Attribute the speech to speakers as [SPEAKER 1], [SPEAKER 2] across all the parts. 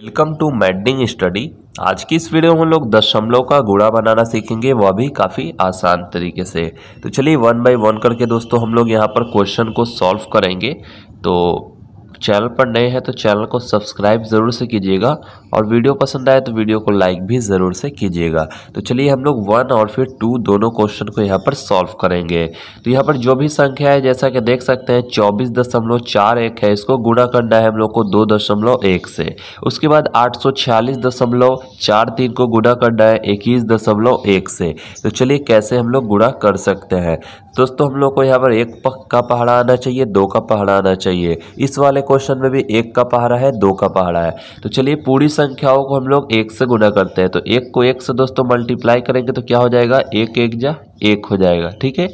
[SPEAKER 1] welcome to madding study आज की इस वीडियो में हम लोग दशमलव का गुड़ा बनाना सीखेंगे वह भी काफ़ी आसान तरीके से तो चलिए वन बाय वन करके दोस्तों हम लोग यहाँ पर क्वेश्चन को सॉल्व करेंगे तो चैनल पर नए हैं तो चैनल को सब्सक्राइब ज़रूर से कीजिएगा और वीडियो पसंद आए तो वीडियो को लाइक भी ज़रूर से कीजिएगा तो चलिए हम लोग वन और फिर टू दोनों क्वेश्चन को यहाँ पर सॉल्व करेंगे तो यहाँ पर जो भी संख्या है जैसा कि देख सकते हैं चौबीस दशमलव चार एक है इसको गुणा करना है हम लोग को दो दशमलव एक से उसके बाद आठ सौ छियालीस दशमलव चार तीन को गुणा करना है इक्कीस दशमलव एक से तो चलिए कैसे हम लोग गुणा कर सकते हैं दोस्तों हम लोग को यहाँ पर एक का पहाड़ा आना चाहिए दो का पहाड़ा आना चाहिए इस वाले क्वेश्चन में भी एक का पहाड़ा है दो का पहाड़ा है तो चलिए पूरी संख्याओं को हम लोग एक से गुना करते हैं तो एक को एक से दोस्तों मल्टीप्लाई करेंगे तो क्या हो जाएगा एक एक जा एक हो जाएगा ठीक है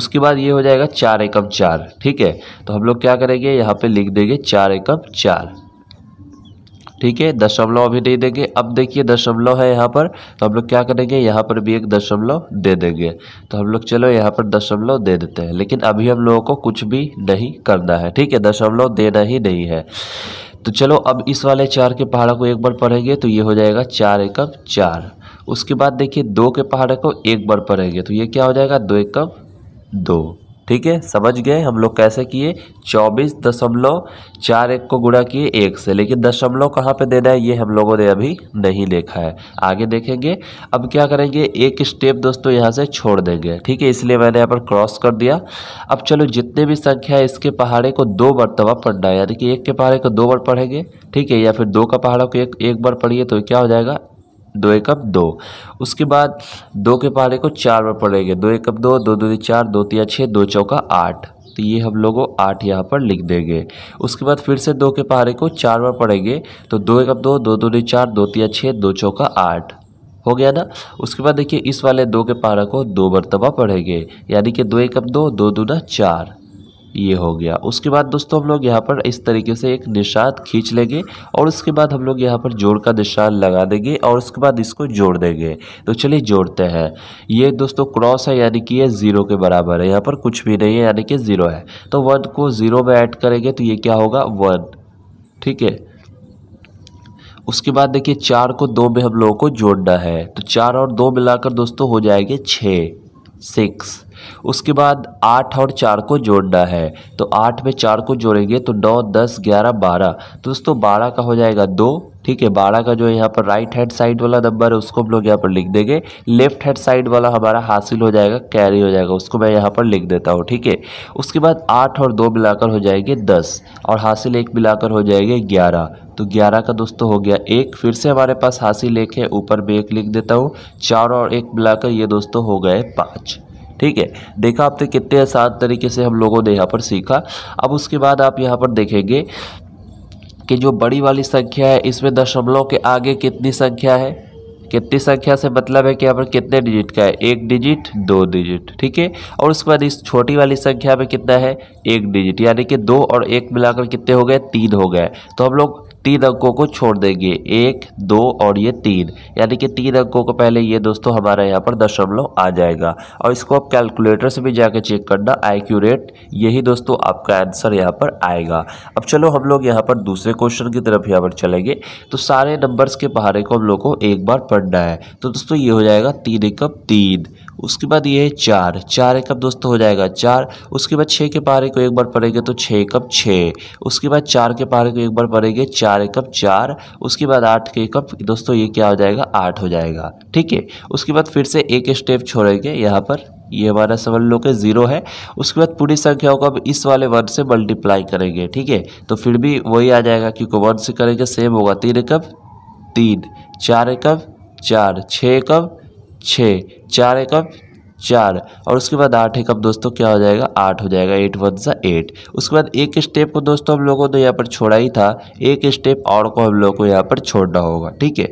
[SPEAKER 1] उसके बाद ये हो जाएगा चार एकम चार ठीक है तो हम लोग क्या करेंगे यहाँ पे लिख देंगे चार एकम चार ठीक है दशमलव अभी नहीं देंगे अब देखिए दशमलव है यहाँ पर तो हम लोग क्या करेंगे यहाँ पर भी एक दशमलव दे देंगे तो हम लोग चलो यहाँ पर दशमलव दे देते हैं लेकिन अभी हम लोगों को कुछ भी नहीं करना है ठीक है दशमलव देना ही नहीं है तो चलो अब इस वाले चार के पहाड़ों को एक बार पढ़ेंगे तो ये हो जाएगा चार एकम चार उसके बाद देखिए दो के पहाड़ों को एक बार पढ़ेंगे तो ये क्या हो जाएगा दो एकम दो ठीक है समझ गए हम लोग कैसे किए चौबीस दशमलव चार एक को गुणा किए एक से लेकिन दशमलव कहाँ पे देना है ये हम लोगों ने अभी नहीं देखा है आगे देखेंगे अब क्या करेंगे एक स्टेप दोस्तों यहाँ से छोड़ देंगे ठीक है इसलिए मैंने यहाँ पर क्रॉस कर दिया अब चलो जितने भी संख्या है इसके पहाड़े को दो मरतबा पढ़ना है यानी कि एक के पहाड़े को दो बार पढ़ेंगे ठीक है या फिर दो का पहाड़ों को एक एक बार पढ़िए तो क्या हो जाएगा दो एक कप दो उसके बाद दो के पारे को चार बार पढ़ेंगे दो एक कप दो दो दो चार दो तिया छः दो चौका आठ तो ये हम लोगों आठ यहाँ पर लिख देंगे उसके बाद फिर से दो के पारे को चार बार पढ़ेंगे तो दो एक कप दो दो दो चार दो तिया छः दो चौका आठ हो गया ना उसके बाद देखिए इस वाले दो के पारा को दो मरतबा पढ़ेंगे यानी कि दो एक कप दो दो दो ना चार ये हो गया उसके बाद दोस्तों हम लोग यहाँ पर इस तरीके से एक निशान खींच लेंगे और उसके बाद हम लोग यहाँ पर जोड़ का निशान लगा देंगे और उसके बाद इसको जोड़ देंगे तो चलिए जोड़ते हैं ये दोस्तों क्रॉस है यानी कि ये ज़ीरो के बराबर है यहाँ पर कुछ भी नहीं है यानी कि ज़ीरो है तो वन को ज़ीरो में ऐड करेंगे तो ये क्या होगा वन ठीक है उसके बाद देखिए चार को दो में हम लोगों को जोड़ना है तो चार और दो मिलाकर दोस्तों हो जाएंगे छः सिक्स उसके बाद आठ और चार को जोड़ना है तो आठ में चार को जोड़ेंगे तो नौ दस ग्यारह बारह तो दोस्तों बारह का हो जाएगा दो ठीक है बारह का जो यहाँ पर राइट हैंड साइड वाला नंबर है उसको हम लोग यहाँ पर लिख देंगे लेफ्ट हैंड साइड वाला हमारा हासिल हो जाएगा कैरी हो जाएगा उसको मैं यहाँ पर लिख देता हूँ ठीक है उसके बाद आठ और दो मिलाकर हो जाएंगे दस और हासिल एक मिलाकर हो जाएंगे ग्यारह तो ग्यारह का दोस्तों हो गया एक फिर से हमारे पास हासिल एक है ऊपर में एक लिख देता हूँ चार और एक मिलाकर ये दोस्तों हो गए पाँच ठीक है देखा आपने कितने आसान तरीके से हम लोगों ने यहाँ पर सीखा अब उसके बाद आप यहाँ पर देखेंगे कि जो बड़ी वाली संख्या है इसमें दशमलव के आगे कितनी संख्या है कितनी संख्या से मतलब है कि यहाँ पर कितने डिजिट का है एक डिजिट दो डिजिट ठीक है और उसके बाद इस छोटी वाली संख्या में कितना है एक डिजिट यानी कि दो और एक मिलाकर कितने हो गए तीन हो गए तो हम लोग तीन अंकों को छोड़ देंगे एक दो और ये तीन यानी कि तीन अंकों को पहले ये दोस्तों हमारे यहाँ पर दशमलव आ जाएगा और इसको आप कैलकुलेटर से भी जाके चेक करना एक्यूरेट यही दोस्तों आपका आंसर यहाँ पर आएगा अब चलो हम लोग यहाँ पर दूसरे क्वेश्चन की तरफ यहाँ पर चलेंगे तो सारे नंबर्स के बहारे को हम लोग को एक बार पढ़ना है तो दोस्तों ये हो जाएगा तीन एकम तीन उसके बाद ये है चार चार कप दोस्तों हो जाएगा चार उसके बाद छः के पारे को एक बार पड़ेंगे तो छः कप छः उसके बाद चार के पारे को एक बार पड़ेंगे चार कप चार उसके बाद आठ के कप दोस्तों ये क्या हो जाएगा आठ हो जाएगा ठीक है उसके बाद फिर से एक स्टेप छोड़ेंगे यहाँ पर ये हमारा समझ लो कि ज़ीरो है उसके बाद पूरी संख्याओं को अब इस वाले वर्ड से मल्टीप्लाई करेंगे ठीक है तो फिर भी वही आ जाएगा क्योंकि वर्ड से करेंगे सेम होगा तीन कप तीन चार कप चार छः कप छः चार एकम चार और उसके बाद आठ एकम दोस्तों क्या हो जाएगा आठ हो जाएगा एट वन सा एट उसके बाद एक स्टेप को दोस्तों हम लोगों ने यहाँ पर छोड़ा ही था एक स्टेप और को हम लोगों को यहाँ पर छोड़ना होगा ठीक है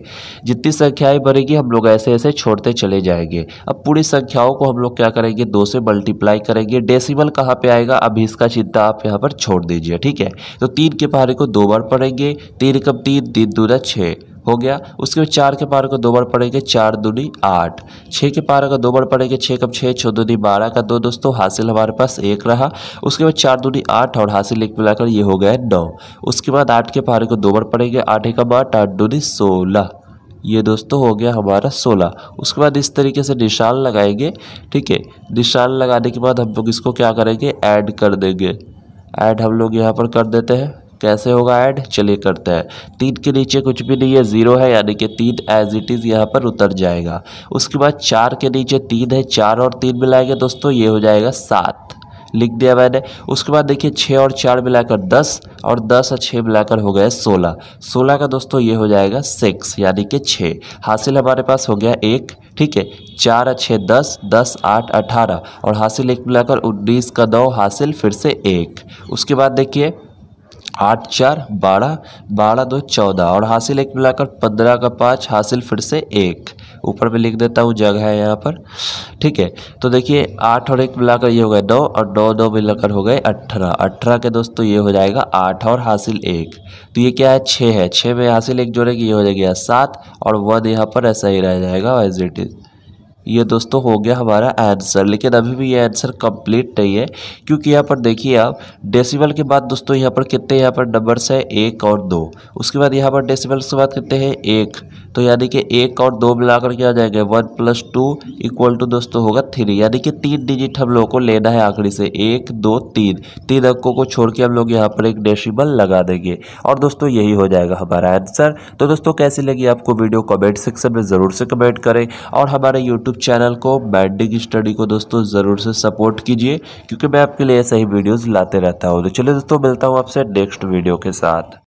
[SPEAKER 1] जितनी संख्याएं बढ़ेगी हम लोग ऐसे ऐसे छोड़ते चले जाएंगे अब पूरी संख्याओं को हम लोग क्या करेंगे दो से मल्टीप्लाई करेंगे डेसीमल कहाँ पर आएगा अभी इसका चिंता आप यहाँ पर छोड़ दीजिए ठीक है तो तीन के पहाड़े को दो बार पढ़ेंगे तीन कम तीन तीन दूरा छः हो गया उसके बाद चार के पार को दो बार पड़ेंगे चार दूनी आठ छः के पार का दो बार पड़ेंगे छः कम छः छः दूनी बारह का दो दोस्तों हासिल हमारे पास एक रहा उसके बाद चार दूनी आठ और हासिल एक मिलाकर ये हो गया नौ उसके बाद आठ के पार को दो बार पड़ेंगे आठ एकम आठ आठ दूनी सोलह ये दोस्तों हो गया हमारा सोलह उसके बाद इस तरीके से निशान लगाएंगे ठीक है निशान लगाने के बाद हम लोग इसको क्या करेंगे ऐड कर देंगे ऐड हम लोग यहाँ पर कर देते हैं कैसे होगा ऐड चलिए करते हैं तीन के नीचे कुछ भी नहीं है ज़ीरो है यानी कि तीन एज इट इज़ यहाँ पर उतर जाएगा उसके बाद चार के नीचे तीन है चार और तीन मिलाएंगे दोस्तों ये हो जाएगा सात लिख दिया मैंने उसके बाद देखिए छः और चार मिलाकर दस और दस और छः मिलाकर हो गए सोलह सोलह का दोस्तों ये हो जाएगा सिक्स यानी कि छः हासिल हमारे पास हो गया एक ठीक है चार और छः दस दस आठ अठारह और हासिल एक मिलाकर उन्नीस का दो हासिल फिर से एक उसके बाद देखिए आठ चार बारह बारह दो चौदह और हासिल एक मिलाकर पंद्रह का पाँच हासिल फिर से एक ऊपर में लिख देता हूँ जगह है यहाँ पर ठीक है तो देखिए आठ और एक मिलाकर ये हो गए नौ और नौ दो मिलाकर हो गए अठारह अठारह के दोस्तों ये हो जाएगा आठ और हासिल एक तो ये क्या है छः है छः में हासिल एक जोड़ेगी ये हो जाएगा सात और वन यहाँ पर ऐसा ही रह जाएगा एज इट इज़ ये दोस्तों हो गया हमारा आंसर लेकिन अभी भी ये आंसर कंप्लीट नहीं है क्योंकि यहाँ पर देखिए आप डेसिबल के बाद दोस्तों यहाँ पर कितने यहाँ पर नंबर्स है एक और दो उसके बाद यहाँ पर डेसिबल के बाद कितने हैं एक तो यानी कि एक और दो मिलाकर के आ जाएगा one plus two equal to दोस्तों होगा थ्री यानी कि तीन डिजिट हम लोगों को लेना है आखिरी से एक दो तीन तीन अंकों को छोड़ के हम लोग यहाँ पर एक डेसिबल लगा देंगे और दोस्तों यही हो जाएगा हमारा आंसर तो दोस्तों कैसी लगी आपको वीडियो कमेंट सेक्शन में ज़रूर से कमेंट करें और हमारे यूट्यूब चैनल को बैडिक स्टडी को दोस्तों ज़रूर से सपोर्ट कीजिए क्योंकि मैं आपके लिए ऐसे ही वीडियोज़ लाते रहता हूँ तो चलिए दोस्तों मिलता हूँ आपसे नेक्स्ट वीडियो के साथ